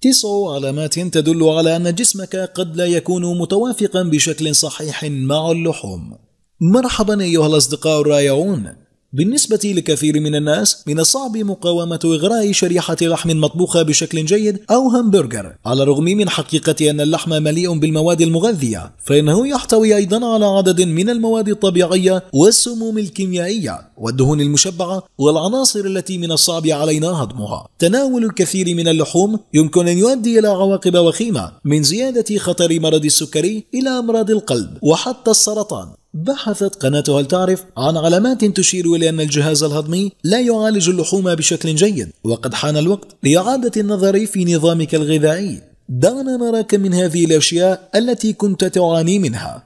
تسع علامات تدل على أن جسمك قد لا يكون متوافقا بشكل صحيح مع اللحوم مرحبا أيها الأصدقاء الرائعون بالنسبة لكثير من الناس من الصعب مقاومة إغراء شريحة لحم مطبوخة بشكل جيد أو همبرجر على الرغم من حقيقة أن اللحم مليء بالمواد المغذية فإنه يحتوي أيضا على عدد من المواد الطبيعية والسموم الكيميائية والدهون المشبعة والعناصر التي من الصعب علينا هضمها تناول الكثير من اللحوم يمكن أن يؤدي إلى عواقب وخيمة من زيادة خطر مرض السكري إلى أمراض القلب وحتى السرطان بحثت قناة هل تعرف عن علامات تشير إلى أن الجهاز الهضمي لا يعالج اللحوم بشكل جيد وقد حان الوقت لإعادة النظر في نظامك الغذائي دعنا نراك من هذه الأشياء التي كنت تعاني منها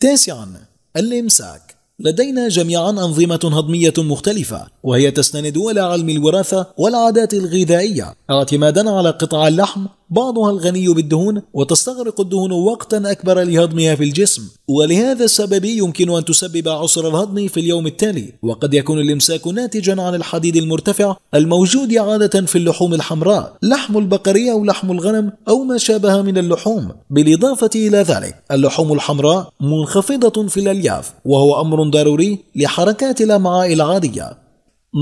تاسعا الإمساك لدينا جميعا أنظمة هضمية مختلفة وهي تستند إلى علم الوراثة والعادات الغذائية اعتمادا على قطع اللحم بعضها الغني بالدهون وتستغرق الدهون وقتا أكبر لهضمها في الجسم ولهذا السبب يمكن أن تسبب عسر الهضم في اليوم التالي وقد يكون الإمساك ناتجا عن الحديد المرتفع الموجود عادة في اللحوم الحمراء لحم البقرية أو لحم الغنم أو ما شابه من اللحوم بالإضافة إلى ذلك اللحوم الحمراء منخفضة في الألياف وهو أمر ضروري لحركات الامعاء العادية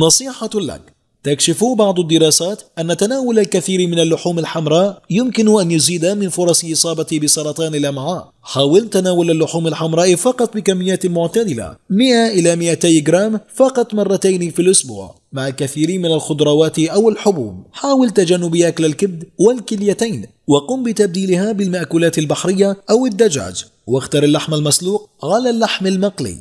نصيحة لك تكشف بعض الدراسات أن تناول الكثير من اللحوم الحمراء يمكن أن يزيد من فرص إصابة بسرطان الأمعاء حاول تناول اللحوم الحمراء فقط بكميات معتدلة 100 إلى 200 جرام فقط مرتين في الأسبوع مع الكثير من الخضروات أو الحبوب حاول تجنب أكل الكبد والكليتين وقم بتبديلها بالمأكولات البحرية أو الدجاج واختر اللحم المسلوق على اللحم المقلي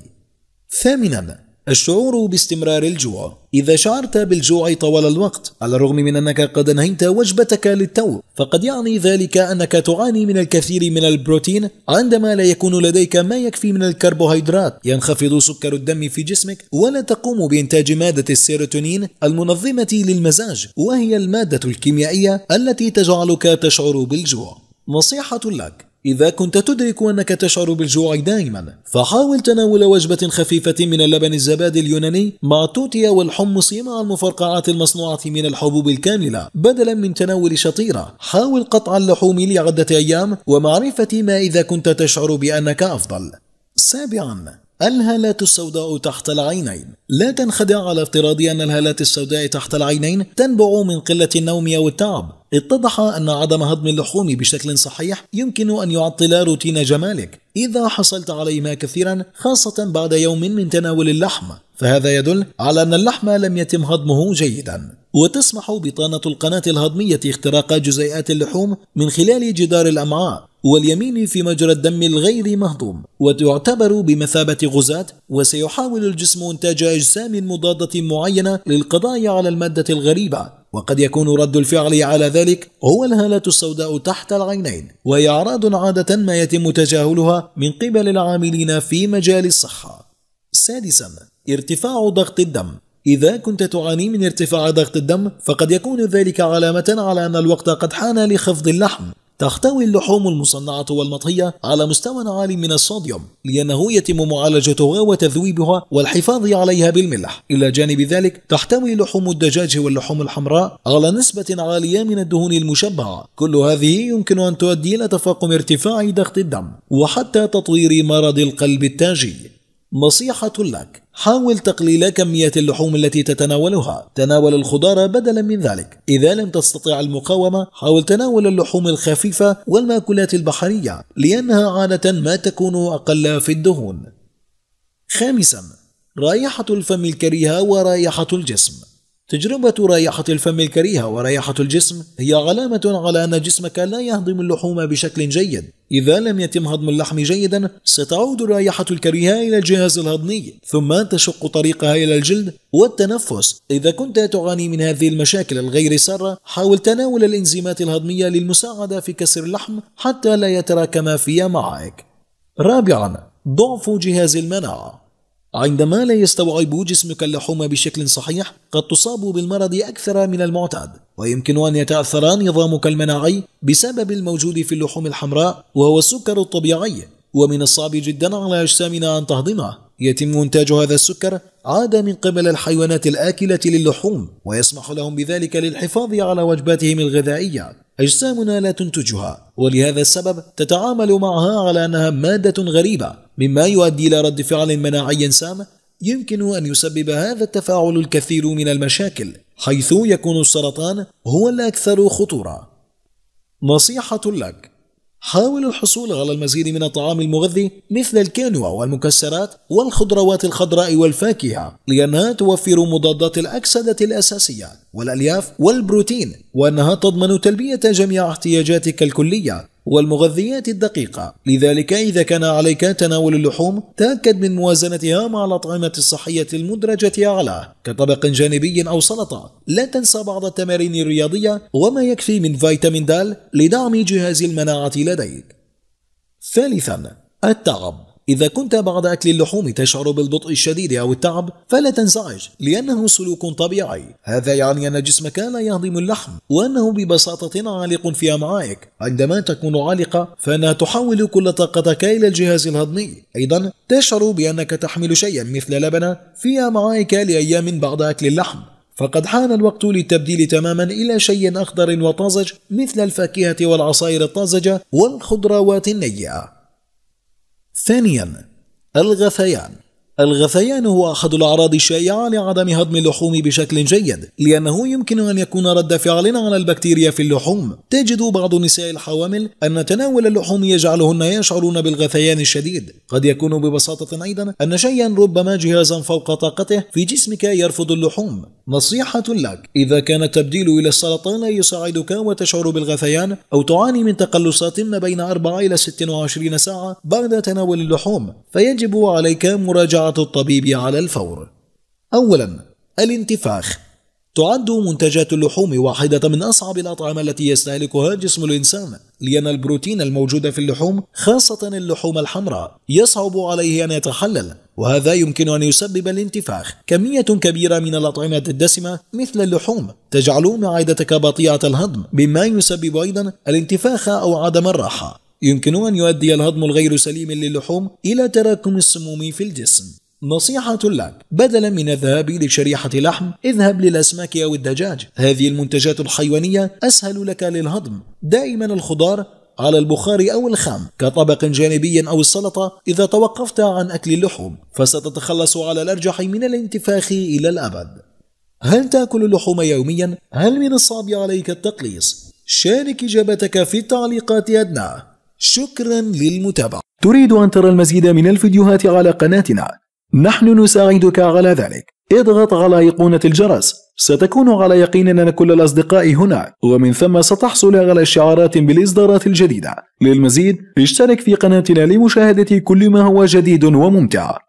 ثامنا الشعور باستمرار الجوع إذا شعرت بالجوع طوال الوقت على الرغم من أنك قد أنهيت وجبتك للتو فقد يعني ذلك أنك تعاني من الكثير من البروتين عندما لا يكون لديك ما يكفي من الكربوهيدرات ينخفض سكر الدم في جسمك ولا تقوم بإنتاج مادة السيروتونين المنظمة للمزاج وهي المادة الكيميائية التي تجعلك تشعر بالجوع نصيحة لك إذا كنت تدرك أنك تشعر بالجوع دائما فحاول تناول وجبة خفيفة من اللبن الزبادي اليوناني مع التوتيا والحمص مع المفرقعات المصنوعة من الحبوب الكاملة بدلا من تناول شطيرة حاول قطع اللحوم لعدة أيام ومعرفة ما إذا كنت تشعر بأنك أفضل سابعا الهالات السوداء تحت العينين لا تنخدع على افتراض أن الهالات السوداء تحت العينين تنبع من قلة النوم أو التعب اتضح أن عدم هضم اللحوم بشكل صحيح يمكن أن يعطل روتين جمالك إذا حصلت عليهما كثيرا خاصة بعد يوم من تناول اللحم فهذا يدل على أن اللحم لم يتم هضمه جيدا وتسمح بطانة القناة الهضمية اختراق جزيئات اللحوم من خلال جدار الأمعاء واليمين في مجرى الدم الغير مهضوم وتعتبر بمثابة غزاة وسيحاول الجسم إنتاج أجسام مضادة معينة للقضاء على المادة الغريبة وقد يكون رد الفعل على ذلك هو الهالة السوداء تحت العينين وهي أعراض عادة ما يتم تجاهلها من قبل العاملين في مجال الصحة سادسا ارتفاع ضغط الدم إذا كنت تعاني من ارتفاع ضغط الدم فقد يكون ذلك علامة على أن الوقت قد حان لخفض اللحم تحتوي اللحوم المصنعة والمطهية على مستوى عال من الصوديوم لأنه يتم معالجتها وتذويبها والحفاظ عليها بالملح إلى جانب ذلك تحتوي لحوم الدجاج واللحوم الحمراء على نسبة عالية من الدهون المشبعة كل هذه يمكن أن تؤدي إلى تفاقم ارتفاع ضغط الدم وحتى تطوير مرض القلب التاجي نصيحة لك حاول تقليل كمية اللحوم التي تتناولها تناول الخضار بدلا من ذلك إذا لم تستطع المقاومة حاول تناول اللحوم الخفيفة والمأكولات البحرية لأنها عادة ما تكون أقل في الدهون خامسا رائحة الفم الكريهة ورائحة الجسم تجربة رائحة الفم الكريهة ورائحة الجسم هي علامة على أن جسمك لا يهضم اللحوم بشكل جيد إذا لم يتم هضم اللحم جيدا ستعود الرائحة الكريهة إلى الجهاز الهضمي ثم تشق طريقها إلى الجلد والتنفس إذا كنت تعاني من هذه المشاكل الغير سارة حاول تناول الإنزيمات الهضمية للمساعدة في كسر اللحم حتى لا يتراكم فيها معك رابعا ضعف جهاز المناعة عندما لا يستوعب جسمك اللحوم بشكل صحيح قد تصاب بالمرض أكثر من المعتاد ويمكن أن يتأثر نظامك المناعي بسبب الموجود في اللحوم الحمراء وهو السكر الطبيعي ومن الصعب جدا على أجسامنا أن تهضمه يتم إنتاج هذا السكر عادة من قبل الحيوانات الآكلة للحوم ويسمح لهم بذلك للحفاظ على وجباتهم الغذائية أجسامنا لا تنتجها ولهذا السبب تتعامل معها على أنها مادة غريبة مما يؤدي إلى رد فعل مناعي سام يمكن أن يسبب هذا التفاعل الكثير من المشاكل حيث يكون السرطان هو الأكثر خطورة نصيحة لك حاول الحصول على المزيد من الطعام المغذي مثل الكينوا والمكسرات والخضروات الخضراء والفاكهة لأنها توفر مضادات الأكسدة الأساسية والألياف والبروتين وأنها تضمن تلبية جميع احتياجاتك الكلية والمغذيات الدقيقة لذلك إذا كان عليك تناول اللحوم تأكد من موازنتها مع الأطعمة الصحية المدرجة أعلى كطبق جانبي أو سلطة لا تنسى بعض التمارين الرياضية وما يكفي من فيتامين د لدعم جهاز المناعة لديك ثالثا التعب إذا كنت بعد أكل اللحوم تشعر بالبطء الشديد أو التعب فلا تنزعج لأنه سلوك طبيعي هذا يعني أن جسمك لا يهضم اللحم وأنه ببساطة عالق في أمعائك عندما تكون عالقة فأنها تحول كل طاقتك إلى الجهاز الهضمي أيضا تشعر بأنك تحمل شيئا مثل لبنة في أمعائك لأيام بعد أكل اللحم فقد حان الوقت للتبديل تماما إلى شيء أخضر وطازج مثل الفاكهة والعصائر الطازجة والخضروات النيئة ثانيا الغثيان الغثيان هو أحد الأعراض الشائعة لعدم هضم اللحوم بشكل جيد لأنه يمكن أن يكون رد فعل على البكتيريا في اللحوم تجد بعض نساء الحوامل أن تناول اللحوم يجعلهن يشعرون بالغثيان الشديد قد يكون ببساطة أيضا أن شيئا ربما جهازا فوق طاقته في جسمك يرفض اللحوم نصيحة لك إذا كان التبديل إلى السرطان لا يساعدك وتشعر بالغثيان أو تعاني من تقلصات ما بين 4 إلى 26 ساعة بعد تناول اللحوم فيجب عليك مراجعة الطبيب على الفور. أولاً: الانتفاخ. تعد منتجات اللحوم واحدة من أصعب الأطعمة التي يستهلكها جسم الإنسان، لأن البروتين الموجود في اللحوم خاصة اللحوم الحمراء يصعب عليه أن يتحلل، وهذا يمكن أن يسبب الانتفاخ. كمية كبيرة من الأطعمة الدسمة مثل اللحوم تجعل معدتك بطيئة الهضم، مما يسبب أيضا الانتفاخ أو عدم الراحة. يمكن أن يؤدي الهضم الغير سليم للحوم إلى تراكم السموم في الجسم نصيحة لك بدلا من الذهاب لشريحة لحم اذهب للأسماك أو الدجاج هذه المنتجات الحيوانية أسهل لك للهضم دائما الخضار على البخار أو الخام كطبق جانبي أو السلطة إذا توقفت عن أكل اللحوم فستتخلص على الأرجح من الانتفاخ إلى الأبد هل تأكل اللحوم يوميا؟ هل من الصعب عليك التقليص؟ شارك إجابتك في التعليقات أدناه شكرا للمتابعة تريد أن ترى المزيد من الفيديوهات على قناتنا نحن نساعدك على ذلك اضغط على أيقونة الجرس ستكون على يقين أن كل الأصدقاء هنا ومن ثم ستحصل على شعارات بالإصدارات الجديدة للمزيد اشترك في قناتنا لمشاهدة كل ما هو جديد وممتع